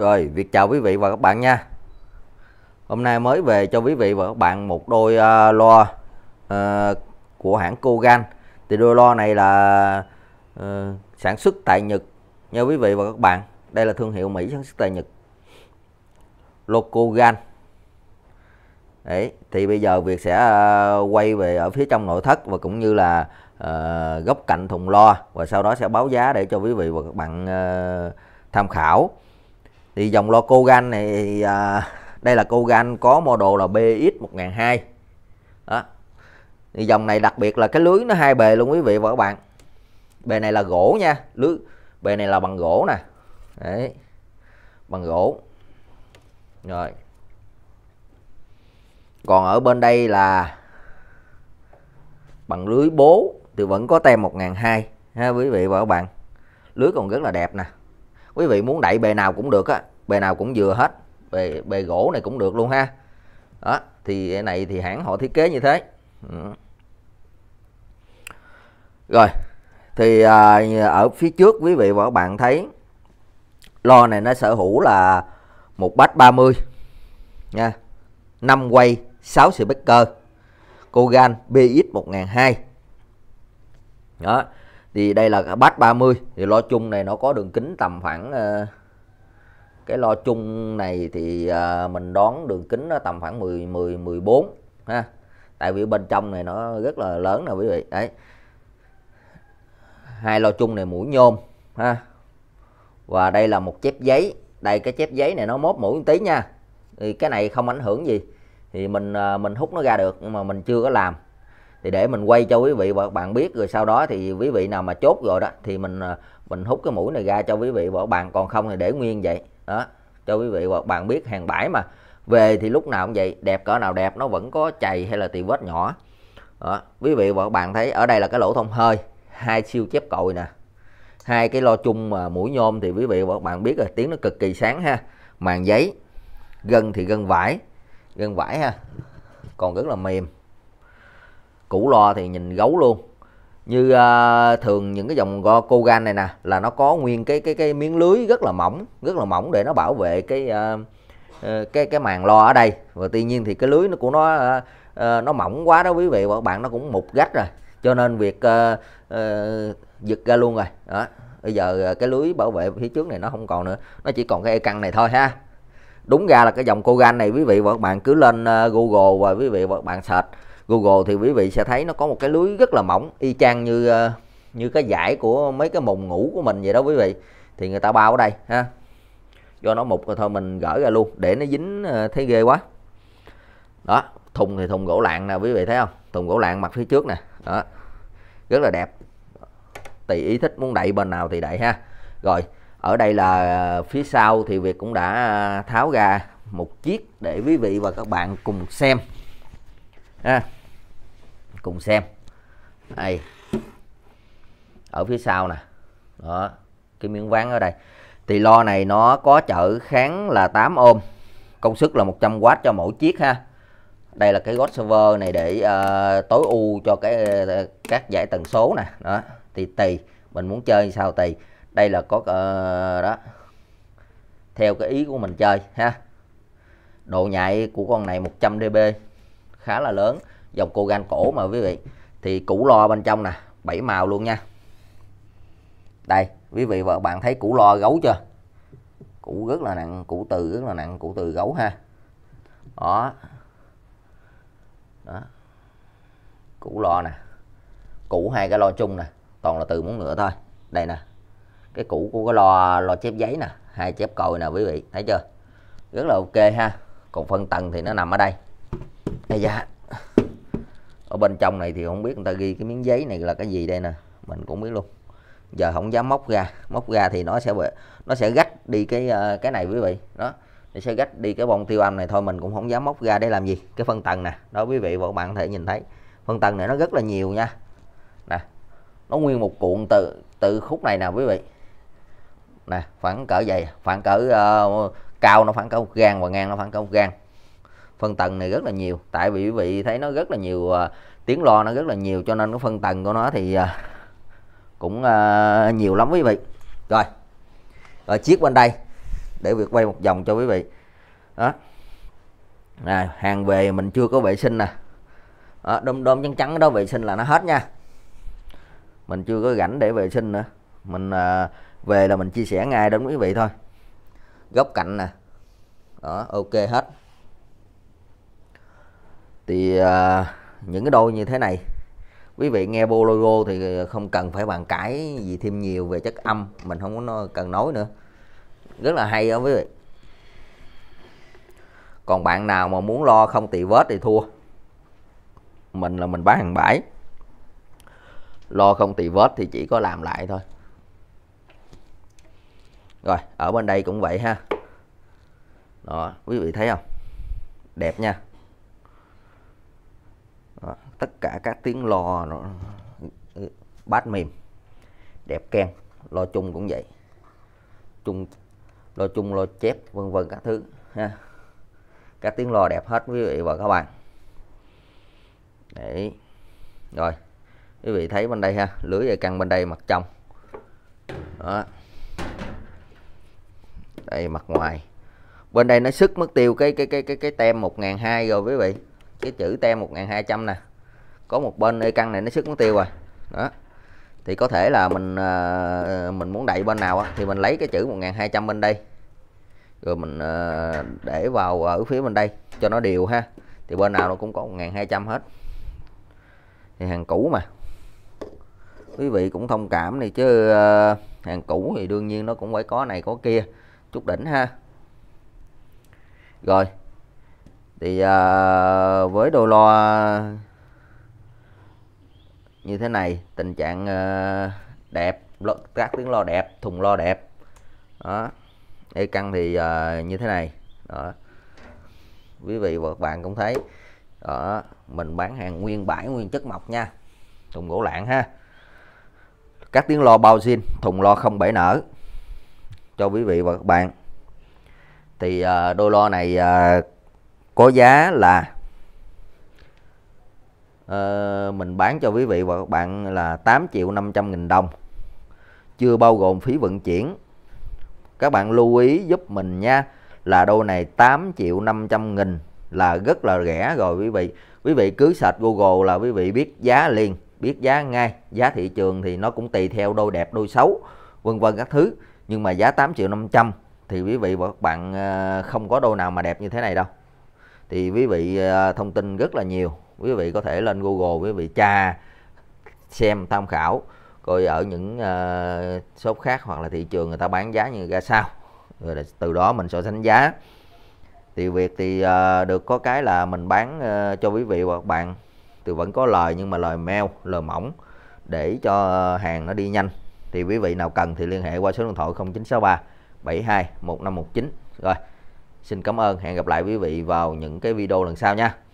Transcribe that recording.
Rồi, việc chào quý vị và các bạn nha. Hôm nay mới về cho quý vị và các bạn một đôi uh, loa uh, của hãng Kogan. Thì đôi loa này là uh, sản xuất tại Nhật nha quý vị và các bạn. Đây là thương hiệu Mỹ sản xuất tại Nhật. Lô Kogan. Đấy, thì bây giờ việc sẽ uh, quay về ở phía trong nội thất và cũng như là uh, góc cạnh thùng loa và sau đó sẽ báo giá để cho quý vị và các bạn uh, tham khảo thì dòng loa Kogan này à, đây là Kogan có model là BX 1002 đó thì dòng này đặc biệt là cái lưới nó hai bề luôn quý vị và các bạn bề này là gỗ nha lưới bề này là bằng gỗ nè đấy bằng gỗ rồi còn ở bên đây là bằng lưới bố thì vẫn có tem 1002 ha quý vị và các bạn lưới còn rất là đẹp nè quý vị muốn đậy bề nào cũng được á bề nào cũng vừa hết bề bề gỗ này cũng được luôn ha đó thì cái này thì hãng họ thiết kế như thế ừ. rồi thì à, ở phía trước quý vị và các bạn thấy lo này nó sở hữu là một bách 30 nha 5 quay 6 speaker Kogan BX 1002 đó thì đây là bát 30 thì lo chung này nó có đường kính tầm khoảng ờ, cái lo chung này thì ờ, mình đón đường kính nó tầm khoảng 10 10 14 ha tại vì bên trong này nó rất là lớn nè quý vị đấy hai lo chung này mũi nhôm ha và đây là một chép giấy đây cái chép giấy này nó mốt mũi một tí nha thì cái này không ảnh hưởng gì thì mình ờ, mình hút nó ra được nhưng mà mình chưa có làm thì để mình quay cho quý vị và các bạn biết rồi sau đó thì quý vị nào mà chốt rồi đó thì mình ờ, mình hút cái mũi này ra cho quý vị và các bạn còn không thì để nguyên vậy đó cho quý vị và các bạn biết hàng bãi mà về thì lúc nào cũng vậy đẹp cỡ nào đẹp nó vẫn có chày hay là tì vết nhỏ đó. quý vị và các bạn thấy ở đây là cái lỗ thông hơi hai siêu chép cội nè hai cái lo chung mà mũi nhôm thì quý vị và các bạn biết rồi tiếng nó cực kỳ sáng ha màn giấy gân thì gân vải gân vải ha còn rất là mềm củ lo thì nhìn gấu luôn như à, thường những cái dòng Kogan này nè là nó có nguyên cái cái cái miếng lưới rất là mỏng rất là mỏng để nó bảo vệ cái à, ờ, cái cái màn lo ở đây và tuy nhiên thì cái lưới nó của nó à, ờ, nó mỏng quá đó quý vị và các bạn nó cũng mục gách rồi cho nên việc à, à, giật ra luôn rồi đó bây giờ à, cái lưới bảo vệ phía trước này nó không còn nữa nó chỉ còn cái e căn này thôi ha đúng ra là cái dòng Kogan này quý vị và các bạn cứ lên Google và quý vị và các bạn search Google thì quý vị sẽ thấy nó có một cái lưới rất là mỏng y chang như ờ, như cái giải của mấy cái mùng ngủ của mình vậy đó quý vị thì người ta bao ở đây ha do nó mục rồi thôi mình gỡ ra luôn để nó dính ờ, thấy ghê quá đó thùng thì thùng gỗ lạng nè quý vị thấy không thùng gỗ lạng mặt phía trước nè đó rất là đẹp tùy ý thích muốn đậy bên nào thì đậy ha rồi ở đây là phía sau thì việc cũng đã ờ, tháo ra một chiếc để quý vị và các bạn cùng xem ha cùng xem đây ở phía sau nè đó cái miếng ván ở đây thì lo này nó có chở kháng là 8 ôm công suất là 100W cho mỗi chiếc ha đây là cái God server này để uh, tối ưu cho cái uh, các giải tần số nè đó thì tùy mình muốn chơi sao tùy đây là có uh, đó theo cái ý của mình chơi ha độ nhạy của con này 100 dB khá là lớn dòng cô gan cổ mà quý vị thì củ lo bên trong nè bảy màu luôn nha đây quý vị và bạn thấy củ lo gấu chưa củ rất là nặng củ từ rất là nặng củ từ gấu ha đó đó củ lo nè củ hai cái lo chung nè toàn là từ muốn nữa thôi đây nè cái củ của cái lo lo chép giấy nè hai chép còi nè quý vị thấy chưa rất là ok ha còn phân tầng thì nó nằm ở đây đây dạ ở bên trong này thì không biết người ta ghi cái miếng giấy này là cái gì đây nè mình cũng biết luôn giờ không dám móc ra móc ra thì nó sẽ nó sẽ gách đi cái ờ, cái này quý vị đó nó sẽ gách đi cái bông tiêu âm này thôi mình cũng không dám móc ra để làm gì cái phân tầng nè đó quý vị và các bạn có thể nhìn thấy phân tầng này nó rất là nhiều nha nè nó nguyên một cuộn từ từ khúc này nè quý vị nè khoảng cỡ dày khoảng cỡ uh, cao nó khoảng cỡ một gan và ngang nó khoảng cỡ một gan phân tầng này rất là nhiều tại vì quý vị thấy nó rất là nhiều uh, tiếng lo nó rất là nhiều cho nên cái phân tầng của nó thì uh, cũng uh, nhiều lắm quý vị rồi rồi chiếc bên đây để việc quay một vòng cho quý vị đó nè hàng về mình chưa có vệ sinh nè đó, đom đom trắng trắng đó vệ sinh là nó hết nha mình chưa có rảnh để vệ sinh nữa mình à, về là mình chia sẻ ngay đến quý vị thôi góc cạnh nè đó ok hết thì à, những cái đôi như thế này quý vị nghe bô logo thì không cần phải bàn cãi gì thêm nhiều về chất âm mình không có cần nói nữa rất là hay đó quý vị còn bạn nào mà muốn lo không tỳ vết thì thua mình là mình bán hàng bãi lo không tỳ vết thì chỉ có làm lại thôi rồi ở bên đây cũng vậy ha đó quý vị thấy không đẹp nha đó, tất cả các tiếng lò nó, ừ, bát mềm đẹp keng lo chung cũng vậy chung lo chung lo chép vân vân các thứ ha các tiếng lò đẹp hết quý vị và các bạn đấy rồi quý vị thấy bên đây ha lưới dây căng bên đây mặt trong đó đây mặt ngoài bên đây nó sức mất tiêu cái cái cái cái cái tem một ngàn hai rồi quý vị cái chữ tem 1200 nè có một bên ê căn này nó sức nó tiêu rồi đó thì có thể là mình ờ, mình muốn đậy bên nào thì mình lấy cái chữ 1200 bên đây rồi mình ờ, để vào ở phía bên đây cho nó đều ha thì bên nào nó cũng có 1200 hết thì hàng cũ mà quý vị cũng thông cảm này chứ ờ, hàng cũ thì đương nhiên nó cũng phải có này có kia chút đỉnh ha rồi thì à, với đô lo như thế này tình trạng à, đẹp các tiếng lo đẹp thùng lo đẹp đó e căn thì à, như thế này đó quý vị và các bạn cũng thấy đó mình bán hàng nguyên bãi nguyên chất mộc nha thùng gỗ lạng ha các tiếng lo bao xin thùng lo không bể nở cho quý vị và các bạn thì à, đôi lo này à, có giá là uh, mình bán cho quý vị và các bạn là 8 triệu 500 nghìn đồng chưa bao gồm phí vận chuyển các bạn lưu ý giúp mình nha là đô này 8 triệu 500 nghìn là rất là rẻ rồi quý vị quý vị cứ search Google là quý vị biết giá liền biết giá ngay giá thị trường thì nó cũng tùy theo đôi đẹp đôi xấu vân vân các thứ nhưng mà giá 8 triệu 500 thì quý vị và các bạn ờ, không có đôi nào mà đẹp như thế này đâu thì quý vị à, thông tin rất là nhiều quý vị có thể lên google quý vị tra xem tham khảo coi ở những à, shop khác hoặc là thị trường người ta bán giá như ra sao rồi từ đó mình so sánh giá thì việc thì à, được có cái là mình bán cho quý vị và các bạn thì vẫn có lời nhưng mà lời mail lời mỏng để cho hàng nó đi nhanh thì quý vị nào cần thì liên hệ qua số điện thoại 0963 72 1519 rồi Xin cảm ơn, hẹn gặp lại quý vị vào những cái video lần sau nha.